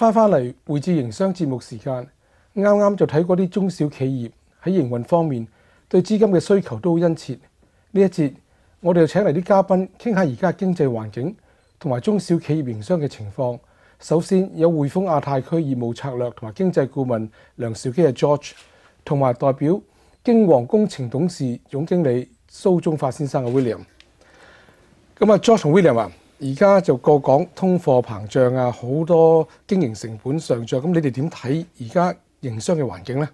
翻翻嚟汇智營商節目時間，啱啱就睇過啲中小企業喺營運方面對資金嘅需求都好殷切。呢一節我哋就請嚟啲嘉賓傾下而家經濟環境同埋中小企業營商嘅情況。首先有匯豐亞太區業務策略同埋經濟顧問梁兆基嘅 George，同埋代表京王工程董事總經理蘇中發先生嘅 William。咁啊，George 同 William 啊！而家就個講通貨膨脹啊，好多經營成本上漲，咁你哋點睇而家營商嘅環境呢？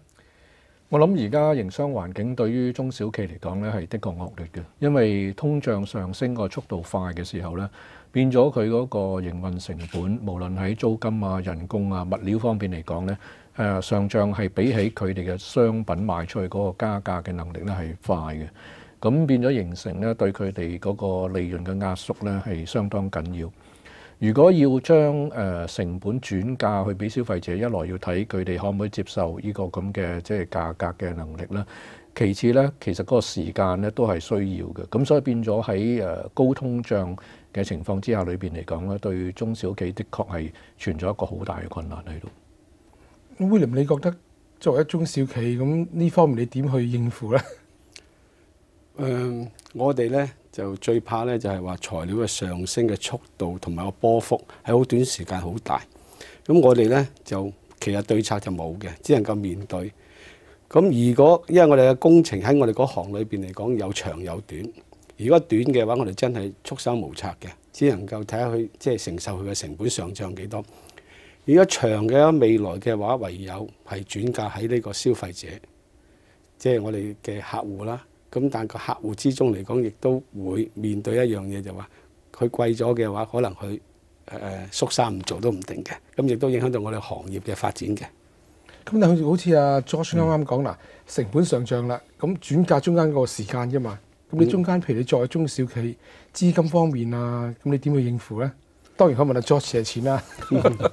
我諗而家營商環境對於中小企嚟講咧，係的確惡劣嘅，因為通脹上升個速度快嘅時候咧，變咗佢嗰個營運成本，無論喺租金啊、人工啊、物料方面嚟講咧，誒上漲係比起佢哋嘅商品賣出去嗰個加價嘅能力咧係快嘅。咁變咗形成咧，對佢哋嗰個利潤嘅壓縮咧，係相當緊要。如果要將誒成本轉嫁去俾消費者，一來要睇佢哋可唔可以接受呢個咁嘅即係價格嘅能力啦。其次咧，其實嗰個時間咧都係需要嘅。咁所以變咗喺誒高通脹嘅情況之下裏邊嚟講咧，對中小企的確係存在一個好大嘅困難喺度。William，你覺得作為一中小企咁呢方面你點去應付咧？誒，我哋咧就最怕咧，就係話材料嘅上升嘅速度同埋個波幅喺好短時間好大。咁我哋咧就其實對策就冇嘅，只能夠面對。咁如果因為我哋嘅工程喺我哋嗰行裏邊嚟講有長有短。如果短嘅話，我哋真係束手無策嘅，只能夠睇下佢即係承受佢嘅成本上漲幾多。如果長嘅未來嘅話，唯有係轉嫁喺呢個消費者，即係我哋嘅客户啦。咁但個客户之中嚟講，亦都會面對一樣嘢，就話佢貴咗嘅話，可能佢誒縮衫唔做都唔定嘅。咁亦都影響到我哋行業嘅發展嘅。咁但係好似阿 Josh 啱啱講啦，成本上漲啦，咁轉嫁中間個時間啫嘛。咁你中間譬如你作為中小企資金方面啊，咁你點去應付咧？當然以問阿 Josh 借錢啦。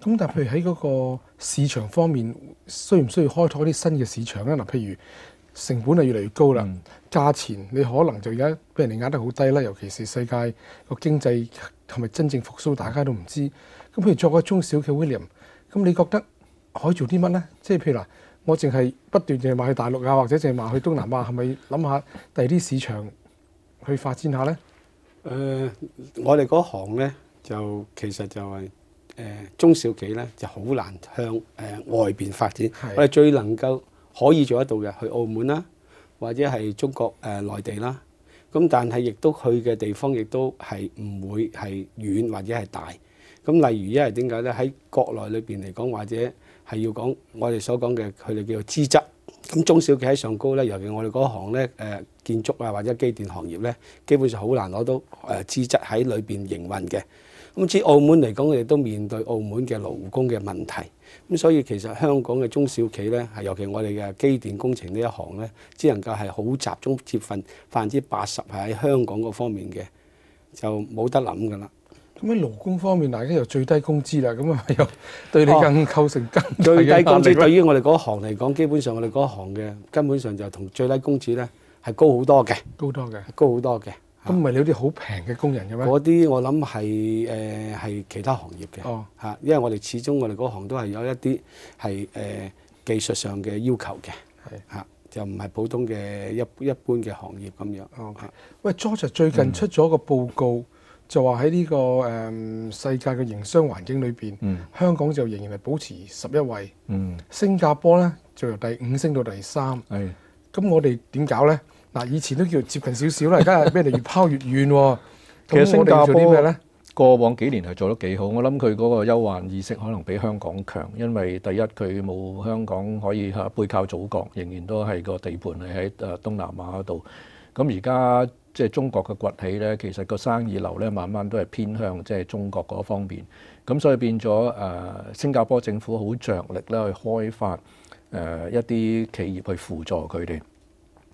咁但譬如喺嗰個市場方面，需唔需要開拓啲新嘅市場咧？嗱，譬如成本係越嚟越高啦，價錢你可能就而家俾人哋壓得好低啦。尤其是世界個經濟係咪真正復甦，大家都唔知。咁譬如作為中小企 William，咁你覺得可以做啲乜咧？即係譬如嗱，我淨係不斷淨係賣去大陸啊，或者淨係賣去東南亞，係咪諗下第二啲市場去發展下咧？誒，我哋嗰行咧就其實就係。誒中小企咧就好難向誒外邊發展，我哋最能夠可以做得到嘅去澳門啦，或者係中國誒內地啦。咁但係亦都去嘅地方亦都係唔會係遠或者係大。咁例如因係點解咧？喺國內裏邊嚟講，或者係要講我哋所講嘅佢哋叫做資質。咁中小企喺上高咧，尤其我哋嗰行咧誒建築啊或者機電行業咧，基本上好難攞到誒資質喺裏邊營運嘅。咁至澳門嚟講，亦哋都面對澳門嘅勞工嘅問題。咁所以其實香港嘅中小企咧，係尤其我哋嘅機電工程呢一行咧，只能夠係好集中接份百分之八十係喺香港嗰方面嘅，就冇得諗噶啦。咁喺勞工方面，大家又最低工資啦，咁啊又對你更構成更低工資。對於我哋嗰行嚟講，基本上我哋嗰行嘅根本上就同最低工資咧係高好多嘅，高多嘅，高好多嘅。咁唔係你啲好平嘅工人嘅咩？嗰啲我諗係誒係其他行業嘅。哦，因為我哋始終我哋嗰行都係有一啲係誒技術上嘅要求嘅。嚇，就唔係普通嘅一一般嘅行業咁樣。哦，喂，George 最近出咗個報告，就話喺呢個誒世界嘅營商環境裏邊，香港就仍然係保持十一位。嗯，新加坡咧就由第五升到第三。係，咁我哋點搞咧？嗱，以前都叫接近少少啦，而家咩嚟越拋越遠喎。其實新加坡做啲咩咧？過往幾年係做得幾好，我諗佢嗰個憂患意識可能比香港強，因為第一佢冇香港可以嚇背靠祖國，仍然都係個地盤係喺誒東南亞嗰度。咁而家即係中國嘅崛起咧，其實個生意流咧慢慢都係偏向即係中國嗰方面。咁所以變咗誒新加坡政府好着力咧去開發誒一啲企業去輔助佢哋。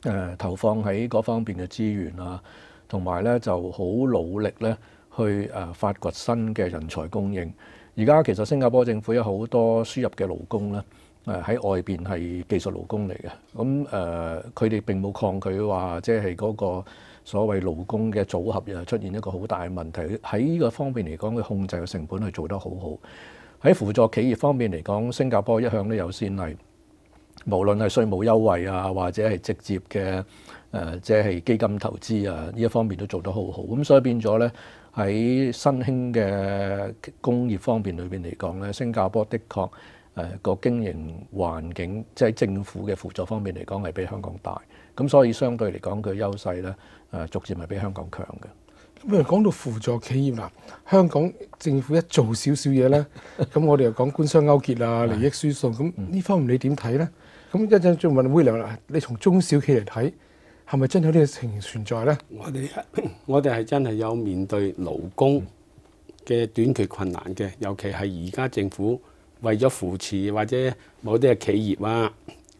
誒投放喺嗰方面嘅資源啊，同埋咧就好努力咧去誒發掘新嘅人才供應。而家其實新加坡政府有好多輸入嘅勞工咧，誒喺外邊係技術勞工嚟嘅。咁誒佢哋並冇抗拒話，即係嗰個所謂勞工嘅組合又出現一個好大問題。喺呢個方面嚟講，佢控制嘅成本係做得好好。喺輔助企業方面嚟講，新加坡一向都有先例。無論係稅務優惠啊，或者係直接嘅誒，即係基金投資啊呢一方面都做得好好，咁所以變咗咧喺新興嘅工業方面裏邊嚟講咧，新加坡的確誒個經營環境即係政府嘅輔助方面嚟講係比香港大，咁所以相對嚟講佢優勢咧誒逐漸係比香港強嘅。咁啊講到輔助企業啦，香港政府一做少少嘢咧，咁我哋又講官商勾結啊、利益輸送，咁呢方面你點睇咧？咁一陣再問會量啦，你從中小企嚟睇，係咪真有呢個情形存在咧？我哋 我哋係真係有面對勞工嘅短缺困難嘅，尤其係而家政府為咗扶持或者某啲嘅企業啊，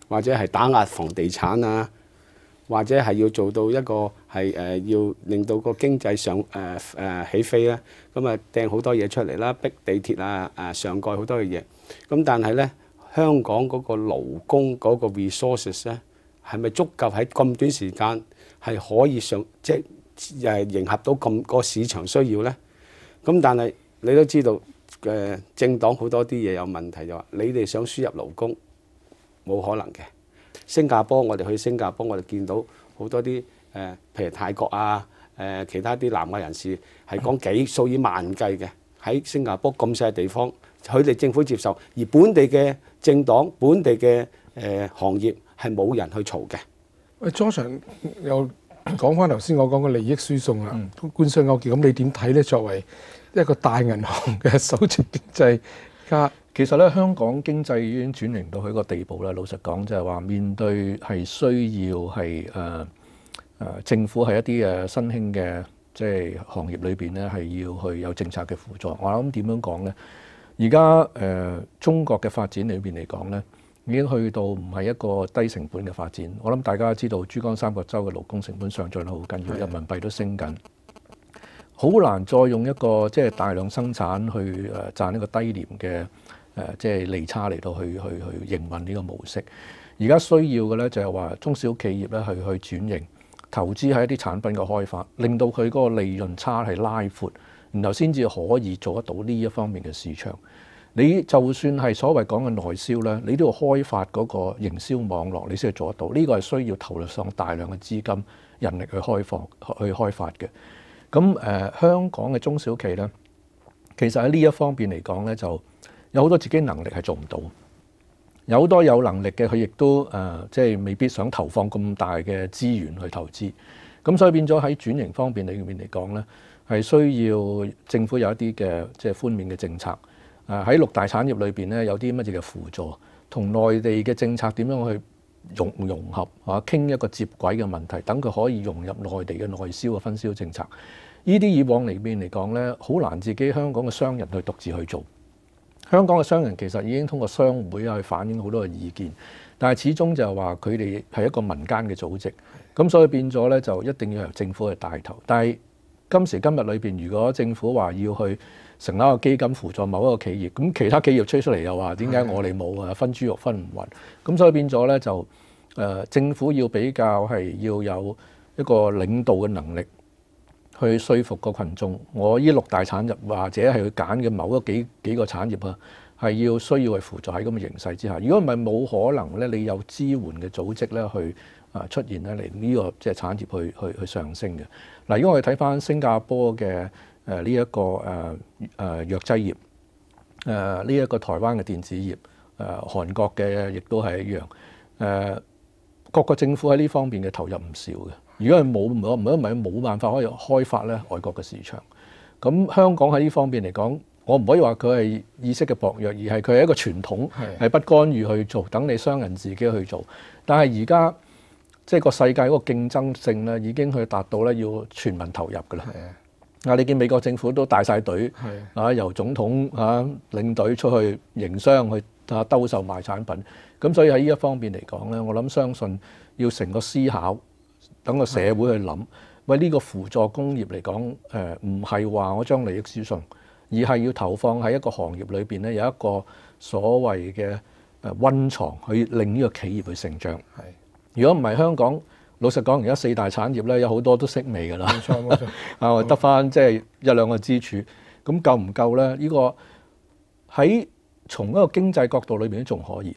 或者係打壓房地產啊，或者係要做到一個係誒要令到個經濟上誒誒起飛啊，咁啊掟好多嘢出嚟啦，逼地鐵啊啊上蓋好多嘅嘢，咁但係咧。香港嗰個勞工嗰個 resource s 咧，係咪足夠喺咁短時間係可以上即係迎合到咁個市場需要咧？咁但係你都知道，誒政黨好多啲嘢有問題，就話你哋想輸入勞工冇可能嘅。新加坡我哋去新加坡，我哋見到好多啲誒，譬如泰國啊，誒其他啲南亞人士係講幾數以萬計嘅，喺新加坡咁細地方。佢哋政府接受，而本地嘅政黨、本地嘅誒行業係冇人去嘈嘅。喂，j o 又講翻頭先我講嘅利益輸送啦，官商勾結咁，你點睇咧？作為一個大銀行嘅首席經濟家，其實咧香港經濟已經轉型到去一個地步啦。老實講，就係話面對係需要係誒誒政府係一啲誒新興嘅即係行業裏邊咧係要去有政策嘅輔助。我諗點樣講咧？而家誒中國嘅發展裏邊嚟講咧，已經去到唔係一個低成本嘅發展。我諗大家知道珠江三角洲嘅勞工成本上漲得好緊，人民幣都升緊，好難再用一個即係大量生產去誒賺一個低廉嘅誒即係利差嚟到去去去營運呢個模式。而家需要嘅咧就係話中小企業咧去去轉型，投資喺一啲產品嘅開發，令到佢嗰個利潤差係拉闊。然後先至可以做得到呢一方面嘅市場。你就算係所謂講嘅內銷咧，你都要開發嗰個營銷網絡，你先可以做得到。呢個係需要投入上大量嘅資金、人力去開放、去開發嘅。咁誒，香港嘅中小企咧，其實喺呢一方面嚟講咧，就有好多自己能力係做唔到。有好多有能力嘅，佢亦都誒，即係未必想投放咁大嘅資源去投資。咁所以變咗喺轉型方面，裏面嚟講咧。係需要政府有一啲嘅即係寬免嘅政策。誒喺六大產業裏邊咧，有啲乜嘢嘅輔助同內地嘅政策點樣去融融合啊？傾一個接軌嘅問題，等佢可以融入內地嘅內銷嘅分銷政策。呢啲以往嚟邊嚟講咧，好難自己香港嘅商人去獨自去做。香港嘅商人其實已經通過商會啊去反映好多嘅意見，但係始終就係話佢哋係一個民間嘅組織，咁所以變咗咧就一定要由政府去帶頭，但係。今時今日裏面，如果政府話要去成立一個基金輔助某一個企業，咁其他企業吹出嚟又話點解我哋冇啊？分豬肉分唔勻，咁所以變咗咧就誒政府要比較係要有一個領導嘅能力去說服個群眾。我依六大產業或者係去揀嘅某一幾幾個產業啊。係要需要去輔助喺咁嘅形勢之下，如果唔係冇可能咧，你有支援嘅組織咧，去啊出現咧嚟呢個即係產業去去去上升嘅。嗱，如果我哋睇翻新加坡嘅誒呢一個誒誒藥劑業，誒呢一個台灣嘅電子業，誒韓國嘅亦都係一樣，誒各個政府喺呢方面嘅投入唔少嘅。如果係冇唔唔，如果唔係冇辦法可以開發咧外國嘅市場。咁香港喺呢方面嚟講。我唔可以話佢係意識嘅薄弱，而係佢係一個傳統係不干預去做，等你商人自己去做。但係而家即係個世界嗰個競爭性咧，已經去達到咧要全民投入㗎啦。啊，你見美國政府都帶晒隊啊，由總統啊領隊出去營商去啊兜售賣產品。咁所以喺呢一方面嚟講咧，我諗相信要成個思考，等個社會去諗喂呢個輔助工業嚟講，誒唔係話我將利益輸送。而係要投放喺一個行業裏邊咧，有一個所謂嘅誒溫床去令呢個企業去成長。係，如果唔係香港，老實講，而家四大產業咧，有好多都式微㗎啦。冇錯，冇錯。啊，得翻即係一兩個支柱，咁夠唔夠咧？呢個喺從一個經濟角度裏邊都仲可以。